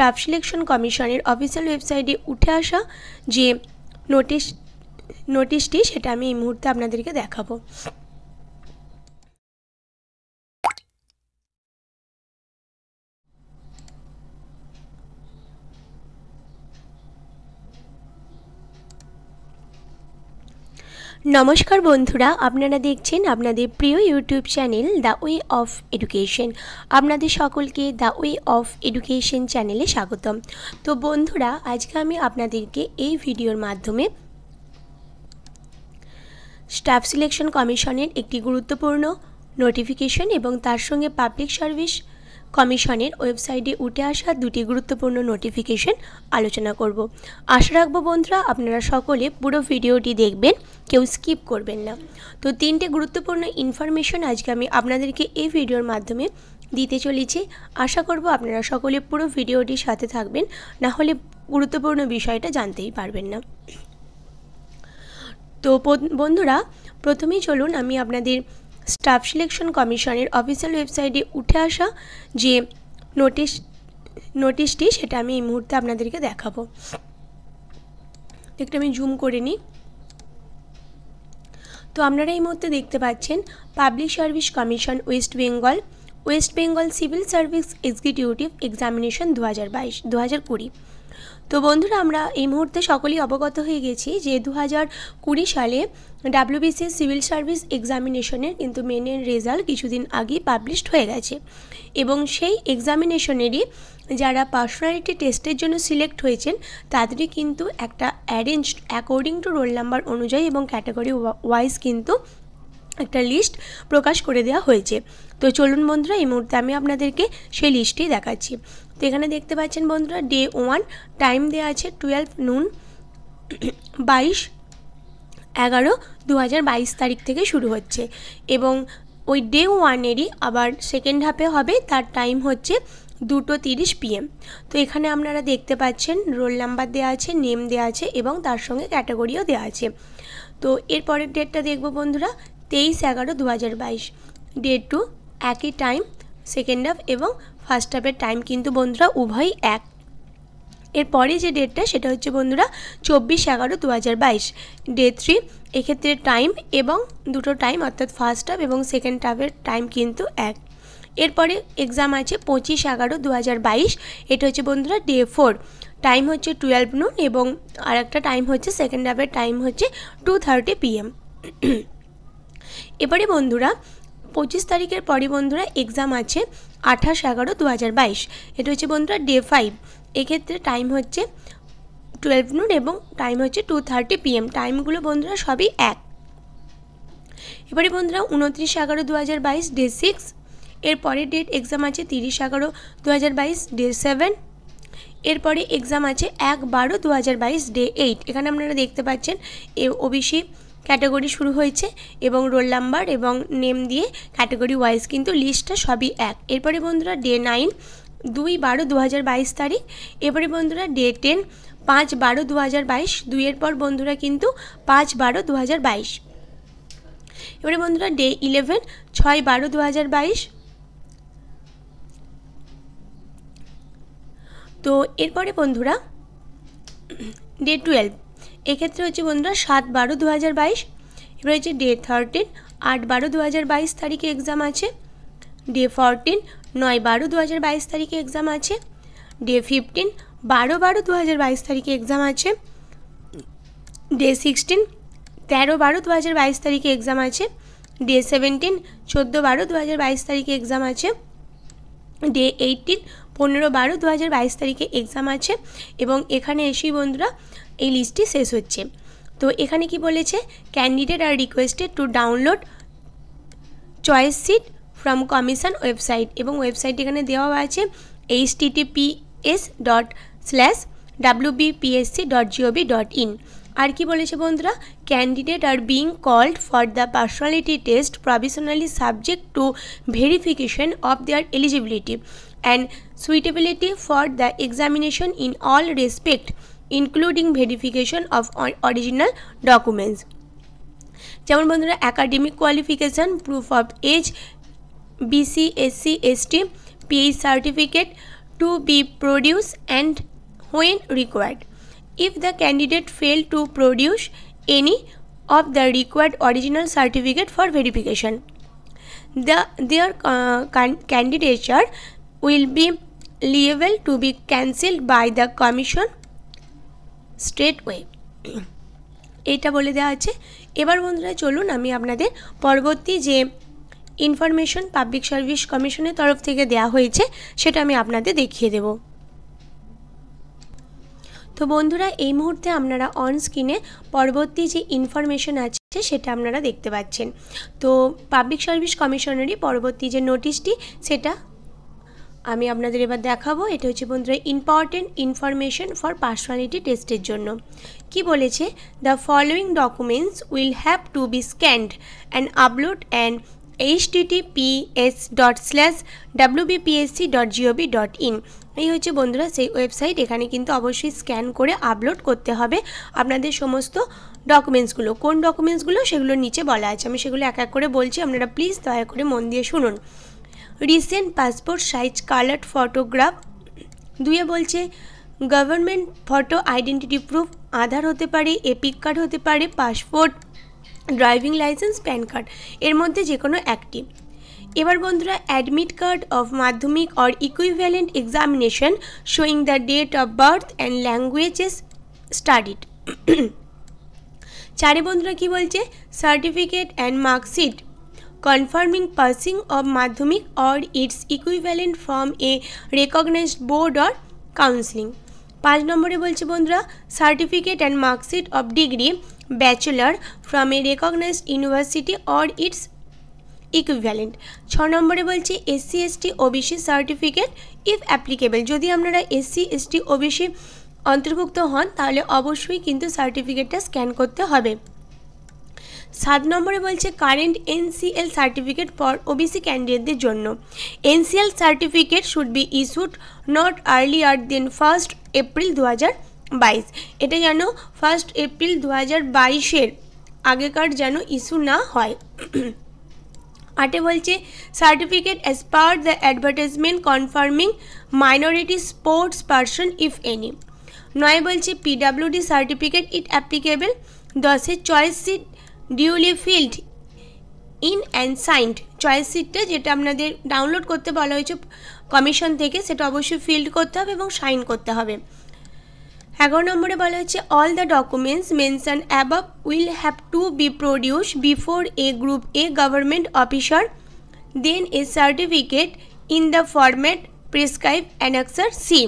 Staff selection কমিশনের official ওয়েবসাইটে উঠে আসা যে নোটিশ নোটিশটি সেটা আমি এই মুহূর্তে আপনাদেরকে দেখাবো নমস্কার বন্ধুরা আপনারা দেখছেন আপনাদের প্রিয় YouTube channel the way of education আপনাদের সকলকে দ্য ওয়ে অফ এডুকেশন চ্যানেলে স্বাগতম তো বন্ধুরা আজকে আমি আপনাদেরকে এই ভিডিওর মাধ্যমে স্টাফ সিলেকশন কমিশনের একটি গুরুত্বপূর্ণ নোটিফিকেশন এবং তার সঙ্গে পাবলিক সার্ভিস কমিশনের ওয়েবসাইটে উঠে আসা দুটি গুরুত্বপূর্ণ নোটিফিকেশন আলোচনা করব আশা রাখবো বন্ধুরা আপনারা সকলে পুরো ভিডিওটি দেখবেন কেউ স্কিপ করবেন না তো তিনটে গুরুত্বপূর্ণ ইনফরমেশন আজকে আমি আপনাদেরকে এই ভিডিওর মাধ্যমে দিতে চলেছি আশা করব আপনারা সকলে পুরো ভিডিওটির সাথে থাকবেন না হলে গুরুত্বপূর্ণ বিষয়টা জানতেই পারবেন না তো বন্ধুরা প্রথমেই চলুন আমি আপনাদের স্টাফ সিলেকশন কমিশনের অফিসিয়াল ওয়েবসাইটে উঠে আসা যে নোটিশ নোটিশটি সেটা আমি এই মুহূর্তে আপনাদেরকে দেখাবো একটু আমি জুম করে নিই তো আপনারা এই মুহূর্তে দেখতে পাচ্ছেন public service commission West Bengal west Bengal civil service executive examination দু হাজার বাইশ দু হাজার কুড়ি তো বন্ধুরা আমরা এই মুহূর্তে সকলেই অবগত হয়ে গেছি যে দু হাজার কুড়ি সালে ডাব্লিউবিসি সিভিল সার্ভিস এক্সামিনেশনের কিন্তু মেনের রেজাল্ট কিছুদিন আগেই পাবলিশড হয়ে গেছে এবং সেই এক্সামিনেশনেরই যারা পার্সোনালিটি টেস্টের জন্য সিলেক্ট হয়েছেন তাদেরই কিন্তু একটা arranged according to roll number অনুযায়ী এবং ক্যাটাগরি ওয়াইজ কিন্তু একটা লিস্ট প্রকাশ করে দেওয়া হয়েছে তো চলুন বন্ধুরা এই মুহূর্তে আমি আপনাদেরকে সেই লিস্টটি দেখাচ্ছি তো এখানে দেখতে পাচ্ছেন বন্ধুরা ডে ওয়ান টাইম দেওয়া আছে টুয়েলভ নুন বাইশ এগারো দু তারিখ থেকে শুরু হচ্ছে এবং ওই ডে ওয়ানেরই আবার সেকেন্ড হাফে হবে তার টাইম হচ্ছে দুটো তিরিশ পিএম তো এখানে আপনারা দেখতে পাচ্ছেন রোল নাম্বার দেওয়া আছে নেম দেওয়া আছে এবং তার সঙ্গে ক্যাটাগরিও দেওয়া আছে তো এরপরের ডেটটা দেখব বন্ধুরা তেইশ এগারো দু হাজার বাইশ ডেট টু একই টাইম সেকেন্ড হাফ এবং ফার্স্ট হাফের টাইম কিন্তু বন্ধুরা উভয়ই এক এরপরে যে ডেটটা সেটা হচ্ছে বন্ধুরা চব্বিশ এগারো দু হাজার বাইশ ডে থ্রি এক্ষেত্রে টাইম এবং দুটো টাইম অর্থাৎ ফার্স্ট হাফ এবং সেকেন্ড হাফের টাইম কিন্তু এক এরপরে এক্সাম আছে পঁচিশ এগারো দু হাজার বাইশ এটা হচ্ছে বন্ধুরা ডে ফোর টাইম হচ্ছে টুয়েলভ নুন এবং আর একটা টাইম হচ্ছে সেকেন্ড হাফের টাইম হচ্ছে টু থার্টি পিএম এবারে বন্ধুরা পঁচিশ তারিখের পরে বন্ধুরা এক্সাম আছে আঠাশ এগারো দু হাজার বাইশ এটা হচ্ছে বন্ধুরা ডে ফাইভ এক্ষেত্রে টাইম হচ্ছে টুয়েলভ নুন এবং টাইম হচ্ছে টু থার্টি পিএম টাইমগুলো বন্ধুরা সবই এক এবারে বন্ধুরা উনত্রিশ এগারো দু হাজার বাইশ ডে সিক্স এরপরে ডেট এক্সাম আছে তিরিশ এগারো দু হাজার বাইশ ডে সেভেন এরপরে এক্সাম আছে এক বারো দু হাজার বাইশ ডে এইট এখানে আপনারা দেখতে পাচ্ছেন এ ওবিসি ক্যাটাগরি শুরু হয়েছে এবং রোল নাম্বার এবং নেম দিয়ে ক্যাটাগরি ওয়াইজ কিন্তু লিস্টটা সবই এক এরপরে বন্ধুরা ডে নাইন দুই বারো দু বাইশ তারিখ এবারে বন্ধুরা ডে টেন পাঁচ বারো দু হাজার বাইশ দুইয়ের পর বন্ধুরা কিন্তু পাঁচ বারো দু হাজার বাইশ এবারে বন্ধুরা ডে ইলেভেন ছয় বারো দু হাজার বাইশ তো এরপরে বন্ধুরা ডে টুয়েলভ এক্ষেত্রে হচ্ছে বন্ধুরা সাত বারো দু হাজার বাইশ এবার হচ্ছে ডে থার্টিন আট বারো দু হাজার বাইশ তারিখে এক্সাম আছে ডে ফরটিন নয় বারো দু হাজার বাইশ তারিখে এক্সাম আছে ডে ফিফটিন বারো বারো দু হাজার বাইশ তারিখে এক্সাম আছে ডে সিক্সটিন তেরো বারো দু হাজার বাইশ তারিখে এক্সাম আছে ডে সেভেন্টিন চোদ্দো বারো দু হাজার বাইশ তারিখে এক্সাম আছে ডে এইটিন পনেরো বারো দু হাজার বাইশ তারিখে এক্সাম আছে এবং এখানে এসেই বন্ধুরা এই লিস্টটি শেষ হচ্ছে তো এখানে কি বলেছে candidate are requested to download choice sheet from commission website এবং ওয়েবসাইট এখানে দেওয়া আছে https dot slash WBPSC dot gov dot in আর কি বলেছে বন্ধুরা candidate are being called for the personality test provisionally subject to verification of their eligibility and suitability for the examination in all respect Including verification of original documents. যেমন বন্ধুরা academic qualification proof of age BC SC ST pH certificate to be produce and when required if the candidate fail to produce any of the required original certificate for verification. The, their uh, candidature will be liable to be cancelled by the commission straight way এইটা বলে দেওয়া আছে এবার বন্ধুরা চলুন আমি আপনাদের পরবর্তী যে ইনফরমেশন পাবলিক সার্ভিস কমিশনের তরফ থেকে দেয়া হয়েছে সেটা আমি আপনাদের দেখিয়ে দেব তো বন্ধুরা এই মুহূর্তে আপনারা অন স্ক্রিনে পরবর্তী যে ইনফরমেশন আছে সেটা আপনারা দেখতে পাচ্ছেন তো পাবলিক সার্ভিস কমিশনেরই পরবর্তী যে নোটিশটি সেটা আমি আপনাদের এবার দেখাবো এটা হচ্ছে বন্ধুরা ইম্পর্টেন্ট ইনফরমেশন ফর পার্সোনালিটি টেস্টের জন্য কি বলেছে the following documents will have to be scanned and upload and https dot slash WBPSC dot জিওবি ডট ইন এই হচ্ছে বন্ধুরা সেই ওয়েবসাইট এখানে কিন্তু অবশ্যই স্ক্যান করে আপলোড করতে হবে আপনাদের সমস্ত ডকুমেন্টসগুলো কোন ডকুমেন্টসগুলো সেগুলো নিচে বলা আছে আমি সেগুলো এক এক করে বলছি আপনারা প্লিজ দয়া করে মন দিয়ে শুনুন recent passport size colour photograph দুয়ে বলছে government photo identity proof Aadhaar হতে পারে এপিক কার্ড হতে পারে passport driving licence PAN card এর মধ্যে যে কোনো একটি এবার বন্ধুরা admit card of Madhyamik or equivalent examination showing the date of birth and languages studied চারে বন্ধুরা কি বলছে certificate and marksheet confirming passing of Madhyamik or its equivalent from a recognised board or counselling পাঁচ নম্বরে বলছে বন্ধুরা certificate and marksheet of degree bachelor from a recognised university or its equivalent ছ নম্বরে বলছে SC ST OBC certificate if applicable যদি আপনারা SC ST OBC অন্তর্ভুক্ত হন তাহলে অবশ্যই কিন্তু সার্টিফিকেটটা স্ক্যান করতে হবে সাত নম্বরে বলছে current NCL certificate for OBC ক্যান্ডিডেটদের জন্য NCL certificate should be issued not earlier then first April দু বাইশ এটা যেন ফার্স্ট এপ্রিল দু হাজার বাইশের আগেকার যেন ইস্যু না হয় আটে বলছে certificate as per the advertisement confirming minority sports person if any নয় বলছে পিডাব্লিউডি সার্টিফিকেট ইট অ্যাপ্লিকেবল দশে choice sheet duly filled in and signed choice সিটটা যেটা আপনাদের ডাউনলোড করতে বলা হয়েছে কমিশন থেকে সেটা অবশ্যই ফিল্ড করতে হবে এবং সাইন করতে হবে এগারো নম্বরে বলা হচ্ছে all the documents mention above will have to be produce before a group A government officer then a certificate in the format prescribe annexure C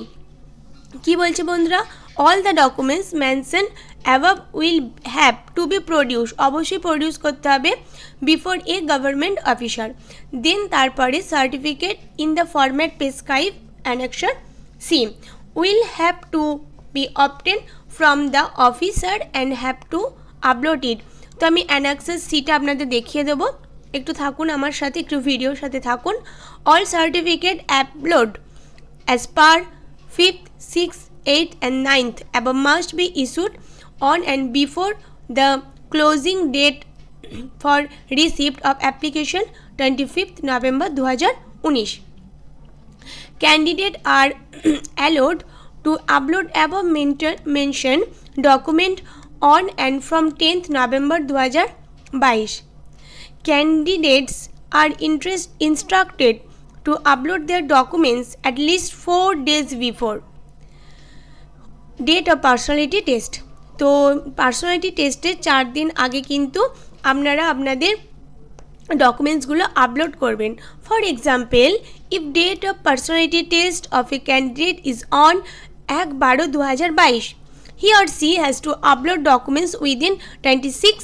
কী বলছে বন্ধুরা all the documents mention above will have to be produce অবশ্যই produce করতে হবে before a government officer then তারপরে certificate in the format prescribe annexure C will have to be obtain from the officer and have two upload it তো আমি অ্যানাক্সেস সিটা আপনাদের দেখিয়ে দেবো একটু থাকুন আমার সাথে একটু ভিডিওর সাথে থাকুন all certificate upload as per fifth six 8th and 9th above must be issued on and before the closing date for receipt of application 25th November 2019. Candidates are allowed to upload above mentioned document on and from 10th November 2022. Candidates are interest instructed to upload their documents at least 4 days before. Date of personality test তো personality টেস্টের চার দিন আগে কিন্তু আপনারা আপনাদের ডকুমেন্টসগুলো আপলোড করবেন for example if date of personality test of a candidate is on এক বারো দু হাজার বাইশ he or she has to upload documents within twenty six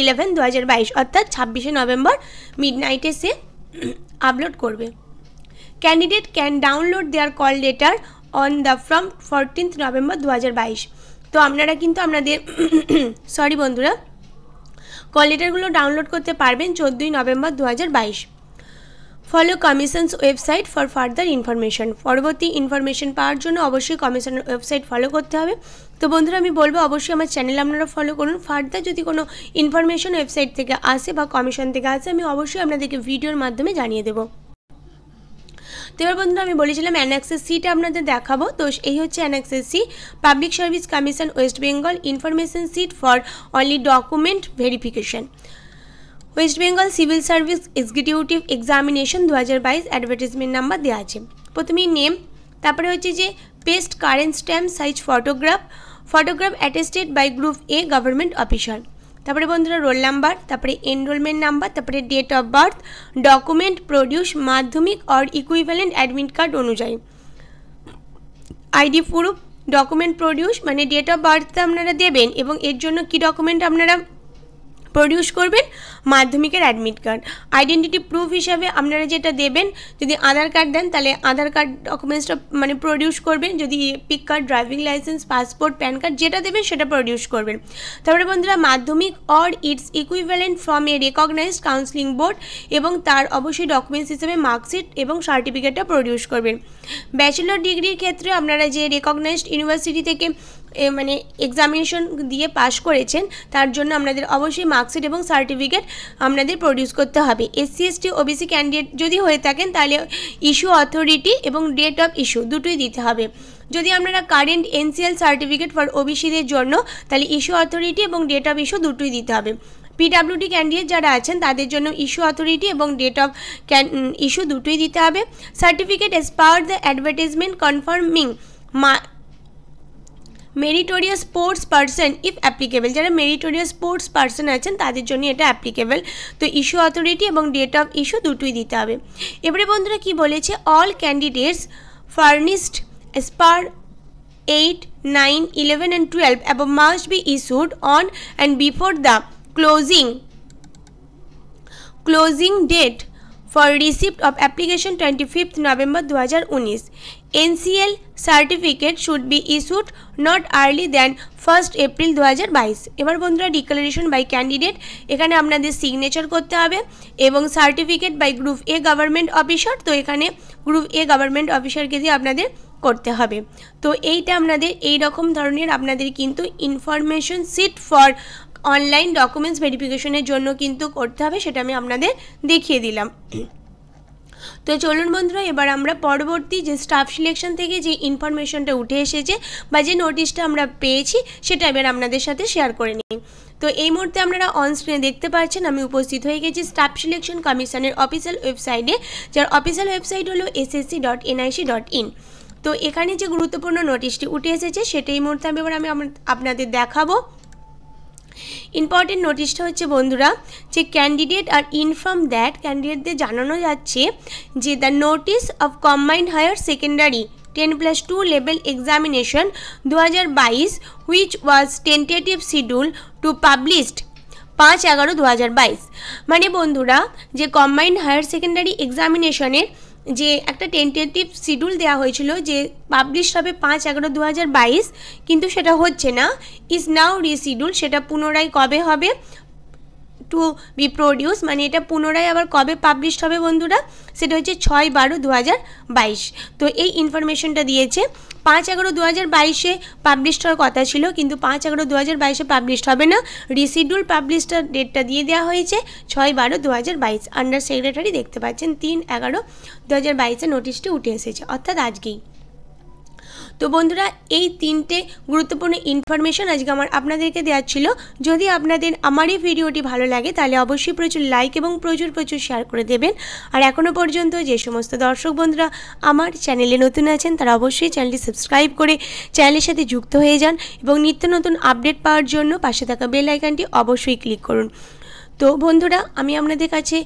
eleven দু হাজার বাইশ অর্থাৎ ছাব্বিশে নভেম্বর মিড নাইটে সে আপলোড করবে candidate can download their call letter on the from fourteenth November দু তো আপনারা কিন্তু আপনাদের সরি বন্ধুরা কল লেটারগুলো ডাউনলোড করতে পারবেন চোদ্দোই নভেম্বর দু follow commissions website for further information পরবর্তী ইনফরমেশান পাওয়ার জন্য অবশ্যই কমিশনের ওয়েবসাইট ফলো করতে হবে তো বন্ধুরা আমি বলবো অবশ্যই আমার চ্যানেল আপনারা ফলো করুন ফার্দার যদি কোনো ইনফরমেশান ওয়েবসাইট থেকে আসে বা কমিশন থেকে আসে আমি অবশ্যই আপনাদেরকে ভিডিওর মাধ্যমে জানিয়ে দেবো তো এবার বন্ধুরা আমি বলেছিলাম অ্যানাক্সেস সিটা আপনাদের দেখাবো তো এই হচ্ছে annexes C public service commission West Bengal information sheet for only document verification West Bengal civil service executive examination দু হাজার বাইশ অ্যাডভার্টিজমেন্ট নাম্বার দেওয়া আছে প্রথমেই নেম তারপরে হচ্ছে যে paste current stamp size photograph photograph attested by group A government officer তারপরে বন্ধুরা রোল নাম্বার তারপরে এনরোলমেন্ট নাম্বার তারপরে date of birth document produce Madhyamik or equivalent admit card অনুযায়ী আইডি প্রুফ ডকুমেন্ট প্রডিউস মানে ডেট অফ বার্থটা আপনারা দেবেন এবং এর জন্য কি ডকুমেন্ট আপনারা প্রডিউস করবেন মাধ্যমিকের অ্যাডমিট কার্ড আইডেন্টিটি প্রুফ হিসাবে আপনারা যেটা দেবেন যদি আধার কার্ড দেন তাহলে আধার কার্ড ডকুমেন্টসটা মানে প্রডিউস করবেন যদি EPIC card driving licence passport PAN card যেটা দেবেন সেটা প্রডিউস করবেন তারপরে বন্ধুরা Madhyamik or its equivalent from a recognised counselling board এবং তার অবশ্যই ডকুমেন্টস হিসেবে মার্কশিট এবং সার্টিফিকেটটা প্রডিউস করবেন ব্যাচেলর ডিগ্রির ক্ষেত্রে আপনারা যে রেকগনাইজড ইউনিভার্সিটি থেকে মানে এক্সামিনেশন দিয়ে পাশ করেছেন তার জন্য আপনাদের অবশ্যই মার্কশিট এবং সার্টিফিকেট আপনাদের প্রডিউস করতে হবে এসসি এসটি ওবিসি ক্যান্ডিডেট যদি হয়ে থাকেন তাহলে ইস্যু অথরিটি এবং ডেট অফ ইস্যু দুটোই দিতে হবে যদি আপনারা কারেন্ট এনসিএল সার্টিফিকেট ফর ওবিসিদের জন্য তাহলে ইস্যু অথরিটি এবং ডেট অফ ইস্যু দুটোই দিতে হবে পিডাব্লিউডি ক্যান্ডিডেট যারা আছেন তাদের জন্য ইস্যু অথরিটি এবং ডেট অফ ইস্যু দুটোই দিতে হবে certificate as power the advertisement confirming meritorious sports person if applicable যারা মেরিটোরিয়া স্পোর্টস পার্সন আছেন তাদের জন্য এটা অ্যাপ্লিকেবল তো ইস্যু অথরিটি এবং ডেট অফ ইস্যু দুটোই দিতে হবে এবারে বন্ধুরা কি বলেছে all candidates furnished spar eight nine eleven and twelve এবং must be issued on and before the closing closing date for receipt of application twenty fifth November দু হাজার উনিশ NCL certificate should be issued not early than first April দু এবার বন্ধুরা declaration by candidate এখানে আপনাদের signature করতে হবে এবং certificate by group A government officer তো এখানে গ্রুপ এ গভর্নমেন্ট অফিসারকে দিয়ে আপনাদের করতে হবে তো এইটা আপনাদের এই রকম ধরনের আপনাদের কিন্তু information sheet for online documents ভেরিফিকেশনের জন্য কিন্তু করতে হবে সেটা আমি আপনাদের দেখিয়ে দিলাম তো চলুন বন্ধুরা এবার আমরা পরবর্তী যে স্টাফ সিলেকশন থেকে যে ইনফরমেশনটা উঠে এসেছে বা যে নোটিশটা আমরা পেয়েছি সেটা এবার আপনাদের সাথে শেয়ার করে নিই তো এই মুহূর্তে আপনারা অন স্ক্রিনে দেখতে পাচ্ছেন আমি উপস্থিত হয়ে গেছি স্টাফ সিলেকশন কমিশনের অফিসিয়াল ওয়েবসাইটে যার অফিসিয়াল ওয়েবসাইট হলো SSC dot NIC dot in তো এখানে যে গুরুত্বপূর্ণ নোটিশটি উঠে এসেছে সেটা এই মুহূর্তে আমি এবার আমি আপনাদের দেখাবো ইম্পর্টেন্ট নোটিশটা হচ্ছে বন্ধুরা যে candidate are in from that ক্যান্ডিডেটদের জানানো যাচ্ছে যে the notice of combined higher secondary ten plus two level examination দু হাজার বাইশ which was tentative schedule to published পাঁচ এগারো দু মানে বন্ধুরা যে কম্বাইন্ড হায়ার সেকেন্ডারি এক্সামিনেশনের যে একটা টেন্টেটিভ শিডিউল দেওয়া হয়েছিল যে পাবলিশ হবে পাঁচ এগারো দু হাজার বাইশ কিন্তু সেটা হচ্ছে না ইজ নাও রিশিডিউল সেটা পুনরায় কবে হবে টু বি প্রডিউস মানে এটা পুনরায় আবার কবে পাবলিশড হবে বন্ধুরা সেটা হচ্ছে ছয় বারো দু তো এই ইনফরমেশনটা দিয়েছে পাঁচ এগারো দু হাজার বাইশে পাবলিশড হওয়ার কথা ছিল কিন্তু পাঁচ এগারো দু হাজার বাইশে পাবলিশড হবে না রিসিডিউল পাবলিশটার ডেটটা দিয়ে দেওয়া হয়েছে ছয় বারো দু হাজার বাইশ আন্ডার সেক্রেটারি দেখতে পাচ্ছেন তিন এগারো দু হাজার বাইশে নোটিশটি উঠে এসেছে অর্থাৎ আজকেই তো বন্ধুরা এই তিনটে গুরুত্বপূর্ণ ইনফরমেশন আজকে আমার আপনাদেরকে দেওয়া ছিল যদি আপনাদের আমার এই ভিডিওটি ভালো লাগে তাহলে অবশ্যই প্রচুর লাইক এবং প্রচুর প্রচুর শেয়ার করে দেবেন আর এখনও পর্যন্ত যে সমস্ত দর্শক বন্ধুরা আমার চ্যানেলে নতুন আছেন তারা অবশ্যই চ্যানেলটি সাবস্ক্রাইব করে চ্যানেলের সাথে যুক্ত হয়ে যান এবং নিত্য নতুন আপডেট পাওয়ার জন্য পাশে থাকা বেল আইকনটি অবশ্যই ক্লিক করুন তো বন্ধুরা আমি আপনাদের কাছে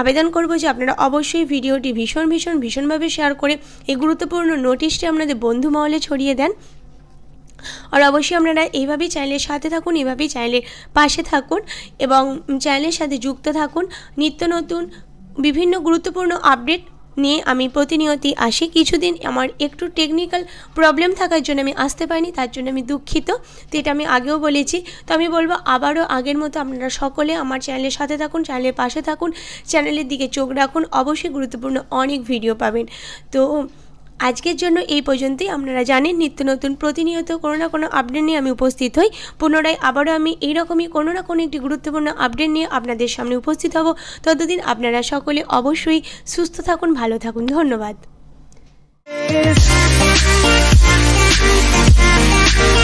আবেদন করব যে আপনারা অবশ্যই ভিডিওটি ভীষণ ভীষণ ভীষণভাবে শেয়ার করে এই গুরুত্বপূর্ণ নোটিশটি আপনাদের বন্ধু মহলে ছড়িয়ে দেন আর অবশ্যই আপনারা এইভাবেই চ্যানেলের সাথে থাকুন এভাবেই চ্যানেলের পাশে থাকুন এবং চ্যানেলের সাথে যুক্ত থাকুন নিত্য নতুন বিভিন্ন গুরুত্বপূর্ণ আপডেট নিয়ে আমি প্রতিনিয়তই আসি কিছুদিন আমার একটু টেকনিক্যাল প্রবলেম থাকার জন্য আমি আসতে পারিনি তার জন্য আমি দুঃখিত তো এটা আমি আগেও বলেছি তো আমি বলবো আবারও আগের মতো আপনারা সকলে আমার চ্যানেলের সাথে থাকুন চ্যানেলের পাশে থাকুন চ্যানেলের দিকে চোখ রাখুন অবশ্যই গুরুত্বপূর্ণ অনেক ভিডিও পাবেন তো আজকের জন্য এই পর্যন্তই আপনারা জানেন নিত্য নতুন প্রতিনিয়ত কোনো না কোনো আপডেট নিয়ে আমি উপস্থিত হই পুনরায় আবারও আমি এই রকমই কোনো না কোনো একটি গুরুত্বপূর্ণ আপডেট নিয়ে আপনাদের সামনে উপস্থিত হব ততদিন আপনারা সকলে অবশ্যই সুস্থ থাকুন ভালো থাকুন ধন্যবাদ